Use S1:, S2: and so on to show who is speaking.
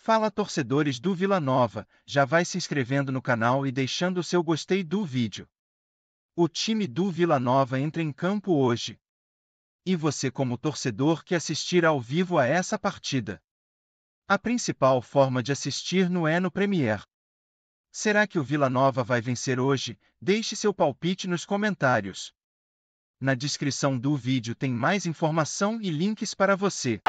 S1: Fala torcedores do Vila Nova, já vai se inscrevendo no canal e deixando o seu gostei do vídeo. O time do Vila Nova entra em campo hoje. E você como torcedor que assistir ao vivo a essa partida. A principal forma de assistir não é no Premier. Será que o Vila Nova vai vencer hoje? Deixe seu palpite nos comentários. Na descrição do vídeo tem mais informação e links para você.